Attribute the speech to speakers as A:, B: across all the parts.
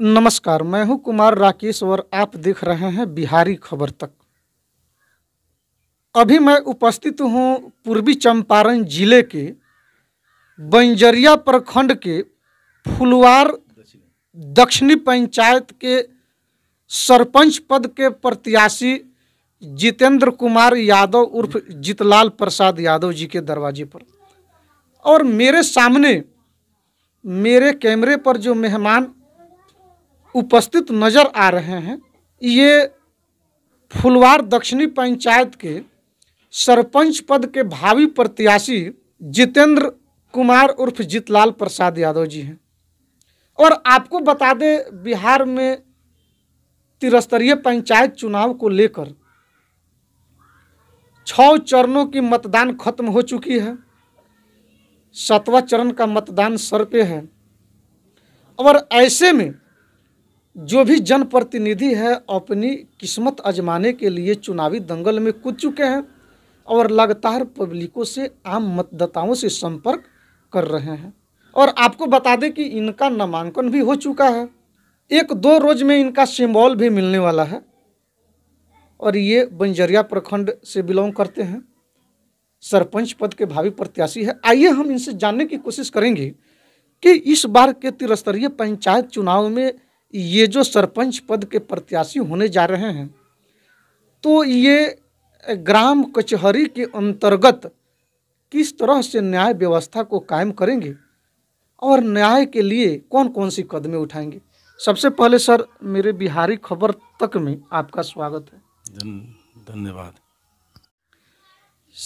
A: नमस्कार मैं हूं कुमार राकेश और आप देख रहे हैं बिहारी खबर तक अभी मैं उपस्थित हूं पूर्वी चंपारण जिले के बंजरिया प्रखंड के फुलवार दक्षिणी पंचायत के सरपंच पद के प्रत्याशी जितेंद्र कुमार यादव उर्फ जितलाल प्रसाद यादव जी के दरवाजे पर और मेरे सामने मेरे कैमरे पर जो मेहमान उपस्थित नज़र आ रहे हैं ये फुलवार दक्षिणी पंचायत के सरपंच पद के भावी प्रत्याशी जितेंद्र कुमार उर्फ जितलाल प्रसाद यादव जी हैं और आपको बता दें बिहार में त्रिस्तरीय पंचायत चुनाव को लेकर छः चरणों की मतदान खत्म हो चुकी है सातवां चरण का मतदान सर पे है और ऐसे में जो भी जनप्रतिनिधि है अपनी किस्मत आजमाने के लिए चुनावी दंगल में कूद चुके हैं और लगातार पब्लिकों से आम मतदाताओं से संपर्क कर रहे हैं और आपको बता दें कि इनका नामांकन भी हो चुका है एक दो रोज में इनका सिम्बॉल भी मिलने वाला है और ये बंजरिया प्रखंड से बिलोंग करते हैं सरपंच पद के भावी प्रत्याशी है आइए हम इनसे जानने की कोशिश करेंगे कि इस बार के त्रिस्तरीय पंचायत चुनाव में ये जो सरपंच पद के प्रत्याशी होने जा रहे हैं तो ये ग्राम कचहरी के अंतर्गत किस तरह से न्याय व्यवस्था को कायम करेंगे और न्याय के लिए कौन कौन सी कदमें उठाएंगे सबसे पहले सर मेरे बिहारी खबर तक में आपका स्वागत है धन्यवाद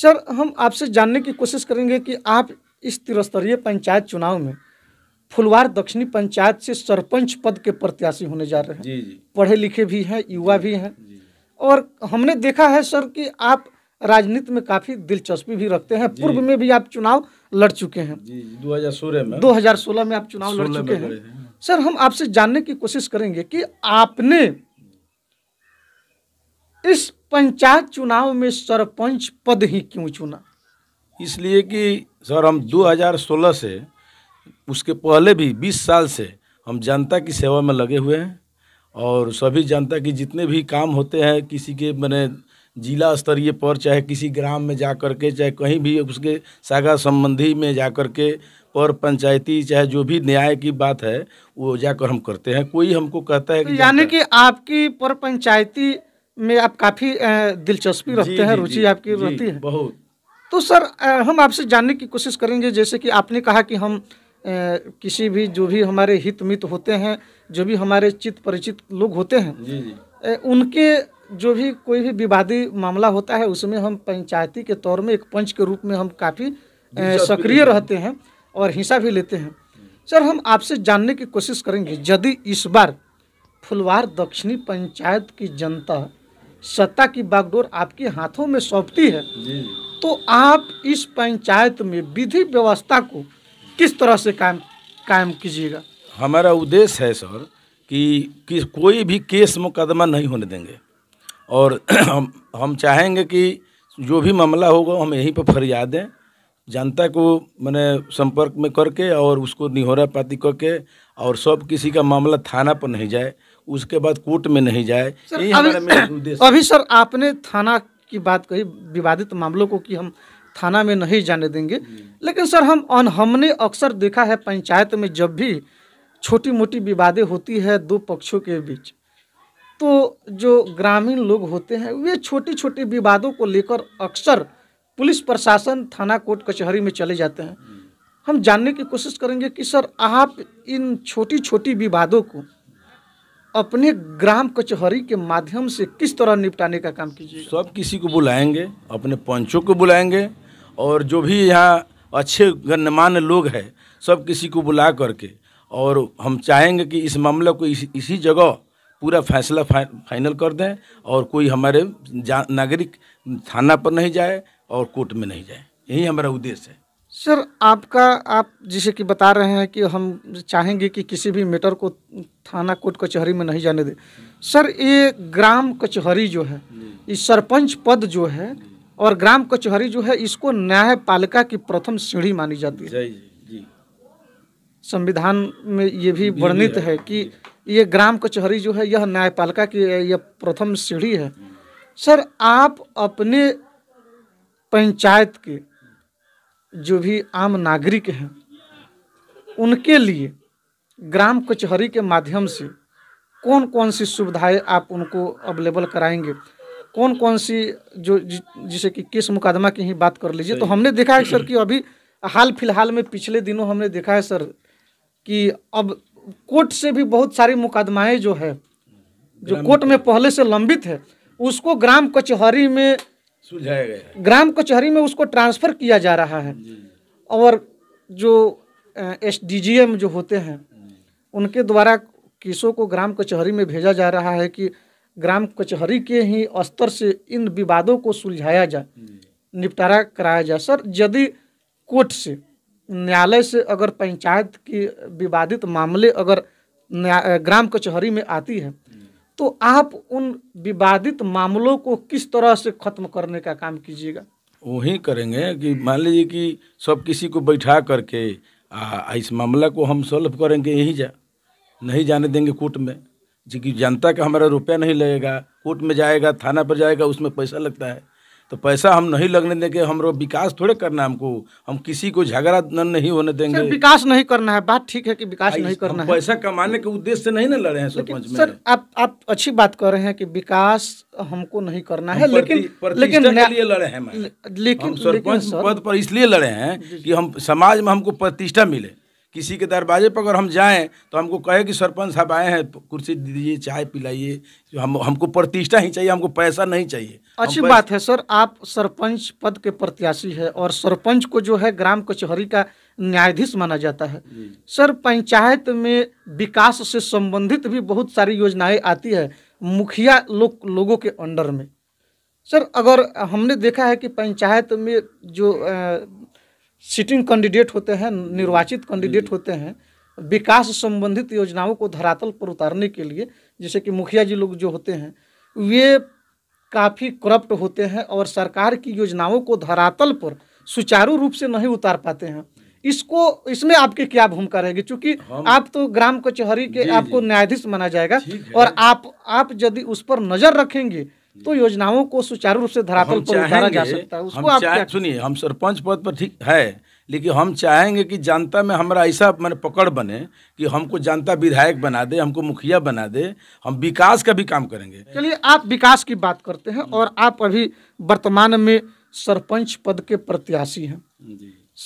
A: सर हम आपसे जानने की कोशिश करेंगे कि आप इस त्रिस्तरीय पंचायत चुनाव में फुलवार दक्षिणी पंचायत से सरपंच पद के प्रत्याशी होने जा रहे हैं जी जी पढ़े लिखे भी हैं युवा भी हैं और हमने देखा है सर कि आप राजनीति में काफी दिलचस्पी भी रखते हैं पूर्व में भी आप चुनाव लड़ चुके हैं
B: दो हजार सोलह में दो हजार
A: सोलह में आप चुनाव लड़ चुके हैं सर हम आपसे जानने की कोशिश करेंगे कि आपने इस पंचायत चुनाव में सरपंच पद ही क्यों चुना इसलिए कि
B: सर हम 2016 से उसके पहले भी बीस साल से हम जनता की सेवा में लगे हुए हैं और सभी जनता की जितने भी काम होते हैं किसी के मैंने जिला स्तरीय पर चाहे किसी ग्राम में जा कर के चाहे कहीं भी उसके सागा संबंधी में जा कर के पर पंचायती चाहे जो भी न्याय की बात है वो जाकर हम करते हैं कोई हमको कहता है कि तो यानी कि
A: आपकी पर पंचायती में आप काफ़ी दिलचस्पी रखते हैं रुचि आपकी रहती है बहुत तो सर हम आपसे जानने की कोशिश करेंगे जैसे कि आपने कहा कि हम किसी भी जो भी हमारे हित मित होते हैं जो भी हमारे चित परिचित लोग होते हैं जी जी। उनके जो भी कोई भी विवादी मामला होता है उसमें हम पंचायती के तौर में एक पंच के रूप में हम काफ़ी सक्रिय रहते हैं और हिस्सा भी लेते हैं सर हम आपसे जानने की कोशिश करेंगे यदि इस बार फुलवार दक्षिणी पंचायत की जनता सत्ता की बागडोर आपके हाथों में सौंपती है तो आप इस पंचायत में विधि व्यवस्था को किस तरह से कायम कायम कीजिएगा
B: हमारा उद्देश्य है सर कि, कि कोई भी केस मुकदमा नहीं होने देंगे और हम हम चाहेंगे कि जो भी मामला होगा हम यहीं पर फरियाद दें जनता को मैंने संपर्क में करके और उसको निहोरा पाती करके और सब किसी का मामला थाना पर नहीं जाए उसके बाद कोर्ट में नहीं जाए
A: सर, अभी, अभी सर आपने थाना की बात कही विवादित मामलों को कि हम थाना में नहीं जाने देंगे लेकिन सर हम अन हमने अक्सर देखा है पंचायत में जब भी छोटी मोटी विवादें होती है दो पक्षों के बीच तो जो ग्रामीण लोग होते हैं वे छोटे छोटे विवादों को लेकर अक्सर पुलिस प्रशासन थाना कोर्ट कचहरी में चले जाते हैं हम जानने की कोशिश करेंगे कि सर आप इन छोटी छोटी विवादों को अपने ग्राम कचहरी के माध्यम से किस तरह निपटाने का काम
B: कीजिए सब किसी को बुलाएंगे अपने पंचों को बुलाएंगे और जो भी यहाँ अच्छे गणमान्य लोग हैं सब किसी को बुला करके और हम चाहेंगे कि इस मामले को इस, इसी जगह पूरा फैसला फा, फाइनल कर दें और कोई हमारे नागरिक थाना पर नहीं जाए और कोर्ट में नहीं जाए यही हमारा उद्देश्य है
A: सर आपका आप जैसे कि बता रहे हैं कि हम चाहेंगे कि किसी भी मैटर को थाना कोर्ट कचहरी में नहीं जाने दें सर ये ग्राम कचहरी जो है ये सरपंच पद जो है और ग्राम कचहरी जो है इसको न्यायपालिका की प्रथम सीढ़ी मानी जाती है संविधान में ये भी वर्णित है कि ये ग्राम कचहरी जो है यह न्यायपालिका की यह प्रथम सीढ़ी है सर आप अपने पंचायत के जो भी आम नागरिक हैं उनके लिए ग्राम कचहरी के माध्यम से कौन कौन सी सुविधाएं आप उनको अवेलेबल कराएंगे कौन कौन सी जो जैसे कि केस मुकदमा की ही बात कर लीजिए तो हमने देखा है सर कि अभी हाल फिलहाल में पिछले दिनों हमने देखा है सर कि अब कोर्ट से भी बहुत सारी मुकदमाएं जो है जो कोर्ट में पहले से लंबित है उसको ग्राम कचहरी में
B: सुलझाया गया
A: ग्राम कचहरी में उसको ट्रांसफर किया जा रहा है और जो एस जो होते हैं हम्म। उनके द्वारा केसों को ग्राम कचहरी में भेजा जा रहा है कि ग्राम कचहरी के ही स्तर से इन विवादों को सुलझाया जाए निपटारा कराया जाए सर यदि कोर्ट से न्यायालय से अगर पंचायत की विवादित मामले अगर ग्राम कचहरी में आती है तो आप उन विवादित मामलों को किस तरह से खत्म करने का काम कीजिएगा
B: वही करेंगे कि मान लीजिए कि सब किसी को बैठा करके आ, इस मामला को हम सॉल्व करेंगे यही जा नहीं जाने देंगे कोर्ट में की जनता का हमारा रुपया नहीं लगेगा कोर्ट में जाएगा थाना पर जाएगा उसमें पैसा लगता है तो पैसा हम नहीं लगने देंगे हम विकास थोड़े करना हमको हम किसी को झगड़ा नहीं होने देंगे विकास
A: नहीं करना है बात ठीक है कि विकास नहीं करना है पैसा
B: कमाने के उद्देश्य
A: से नहीं ना लड़े हैं सरपंच में सर आप आप अच्छी बात कर रहे हैं कि विकास हमको नहीं करना है लेकिन लेकिन लिए
B: लड़े हैं लेकिन सरपंच पद पर इसलिए लड़े हैं कि हम समाज में हमको प्रतिष्ठा मिले किसी के दरवाजे पर अगर हम जाएं तो हमको कहे कि सरपंच साहब आए हैं कुर्सी दीजिए चाय पिलाइए हम हमको प्रतिष्ठा ही चाहिए हमको पैसा नहीं चाहिए
A: अच्छी बात है सर आप सरपंच पद के प्रत्याशी है और सरपंच को जो है ग्राम कचहरी का न्यायाधीश माना जाता है सर पंचायत में विकास से संबंधित भी बहुत सारी योजनाएं आती है मुखिया लो, लोगों के अंडर में सर अगर हमने देखा है कि पंचायत में जो सिटिंग कैंडिडेट होते हैं निर्वाचित कैंडिडेट हम्म। होते हैं विकास संबंधित योजनाओं को धरातल पर उतारने के लिए जैसे कि मुखिया जी लोग जो होते हैं वे काफ़ी करप्ट होते हैं और सरकार की योजनाओं को धरातल पर सुचारू रूप से नहीं उतार पाते हैं इसको इसमें आपकी क्या भूमिका रहेगी क्योंकि आप तो ग्राम कचहरी के आपको न्यायाधीश माना जाएगा और आप आप यदि उस पर नज़र रखेंगे तो योजनाओं को सुचारू रूप से धरातल पर उतारा जा सकता है उसको आप क्या
B: सुनिए हम सरपंच पद पर ठीक है लेकिन हम चाहेंगे कि जनता में हमारा ऐसा मैंने पकड़ बने कि हमको जनता विधायक बना दे
A: हमको मुखिया बना दे हम विकास का भी काम करेंगे चलिए आप विकास की बात करते हैं और आप अभी वर्तमान में सरपंच पद के प्रत्याशी हैं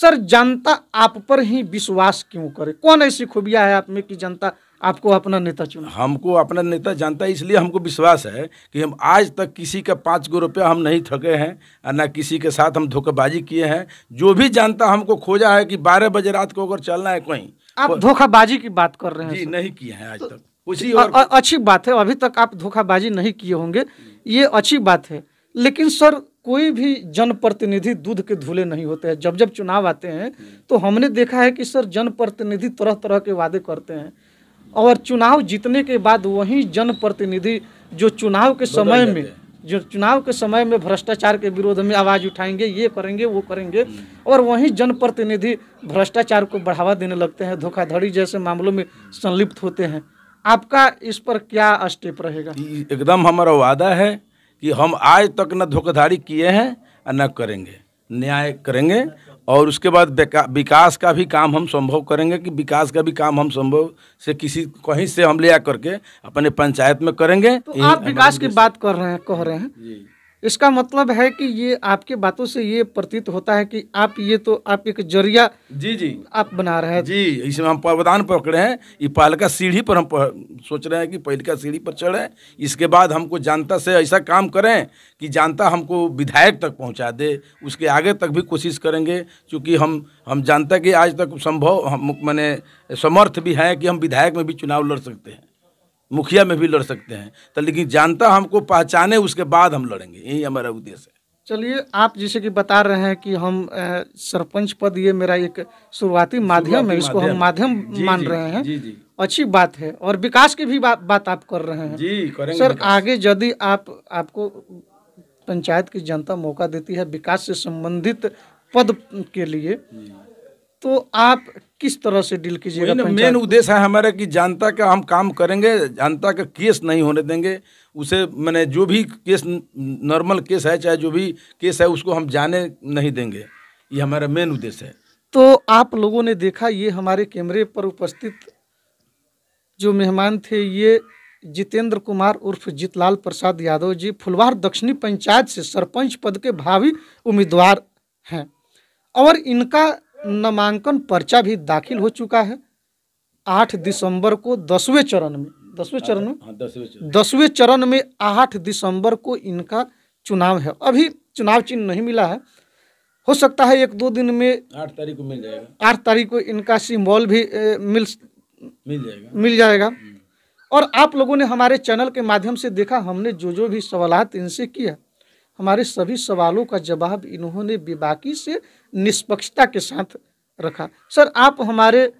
A: सर जनता आप पर ही विश्वास क्यों करे कौन ऐसी खूबियाँ है आप में कि जनता आपको अपना
B: नेता चुना हमको अपना नेता जानता है इसलिए हमको विश्वास है कि हम आज तक किसी का पाँच गो रुपया हम नहीं ठगे हैं और ना किसी के साथ हम धोखेबाजी किए हैं जो भी जानता हमको
A: खोजा है कि बारह बजे रात को अगर चलना है कहीं आप धोखाबाजी की बात कर रहे हैं जी नहीं
B: किए हैं आज तो- तक
A: उसी और अच्छी बात है अभी तक आप धोखाबाजी नहीं किए होंगे ये अच्छी बात है लेकिन सर कोई भी जनप्रतिनिधि दूध के धूले नहीं होते हैं जब जब चुनाव आते हैं तो हमने देखा है कि सर जनप्रतिनिधि तरह तरह के वादे करते हैं और चुनाव जीतने के बाद वही जनप्रतिनिधि जो चुनाव के समय में जो चुनाव के समय में भ्रष्टाचार के विरोध में आवाज़ उठाएंगे ये करेंगे वो करेंगे और वहीं जनप्रतिनिधि भ्रष्टाचार को बढ़ावा देने लगते हैं धोखाधड़ी जैसे मामलों में संलिप्त होते हैं आपका इस पर क्या स्टेप रहेगा
B: एकदम हमारा वादा है कि हम आज तक न धोखाधड़ी किए हैं और न करेंगे न्याय करेंगे और उसके बाद विकास का भी काम हम संभव करेंगे कि विकास का भी काम हम संभव से किसी कहीं से हम ले आ करके अपने पंचायत में करेंगे तो आप विकास की बात
A: कर रहे हैं कह रहे हैं इसका मतलब है कि ये आपके बातों से ये प्रतीत होता है कि आप ये तो आप एक जरिया जी जी आप बना रहे हैं जी इसमें हम पावधान पकड़े हैं ये पालिका सीढ़ी पर हम पर,
B: सोच रहे हैं कि पालिका सीढ़ी पर चढ़े इसके बाद हमको जनता से ऐसा काम करें कि जनता हमको विधायक तक पहुंचा दे उसके आगे तक भी कोशिश करेंगे क्योंकि हम हम जानता कि आज तक संभव हम मैंने समर्थ भी हैं कि हम विधायक में भी चुनाव लड़ सकते हैं मुखिया में भी लड़ सकते हैं तो लेकिन जानता हमको पहचाने उसके बाद हम लड़ेंगे यही हमारा उद्देश्य है
A: चलिए आप जैसे कि बता रहे हैं कि हम सरपंच पद ये मेरा एक शुरुआती माध्यम है इसको हम माध्यम मान रहे हैं जी जी अच्छी बात है और विकास की भी बा, बात आप कर रहे हैं जी सर आगे यदि आप आपको पंचायत की जनता मौका देती है विकास से संबंधित पद के लिए तो आप किस तरह से डील कीजिएगा मेन उद्देश्य है हमारा कि जनता का हम काम
B: करेंगे जनता का केस नहीं होने देंगे उसे मैंने जो भी केस नॉर्मल केस है चाहे जो भी केस है उसको हम जाने नहीं देंगे ये हमारा मेन उद्देश्य है
A: तो आप लोगों ने देखा ये हमारे कैमरे पर उपस्थित जो मेहमान थे ये जितेंद्र कुमार उर्फ जितलाल प्रसाद यादव जी फुलवार दक्षिणी पंचायत से सरपंच पद के भावी उम्मीदवार हैं और इनका नामांकन पर्चा भी दाखिल हो चुका है आठ दिसंबर को दसवें चरण में दसवें चरण में हाँ, दसवें चरण में आठ दिसंबर को इनका चुनाव है अभी चुनाव चिन्ह नहीं मिला है हो सकता है एक दो दिन में आठ तारीख को
B: मिल जाएगा
A: आठ तारीख को इनका सिम्बॉल भी ए, मिल मिल जाएगा मिल जाएगा हम्म। और आप लोगों ने हमारे चैनल के माध्यम से देखा हमने जो जो भी सवालत इनसे किया हमारे सभी सवालों का जवाब इन्होंने बेबाकी से निष्पक्षता के साथ रखा सर आप हमारे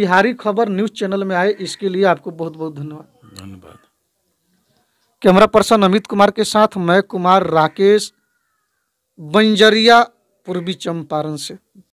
A: बिहारी खबर न्यूज़ चैनल में आए इसके लिए आपको बहुत बहुत धन्यवाद धन्यवाद कैमरा पर्सन अमित कुमार के साथ मैं कुमार राकेश बंजरिया पूर्वी चंपारण से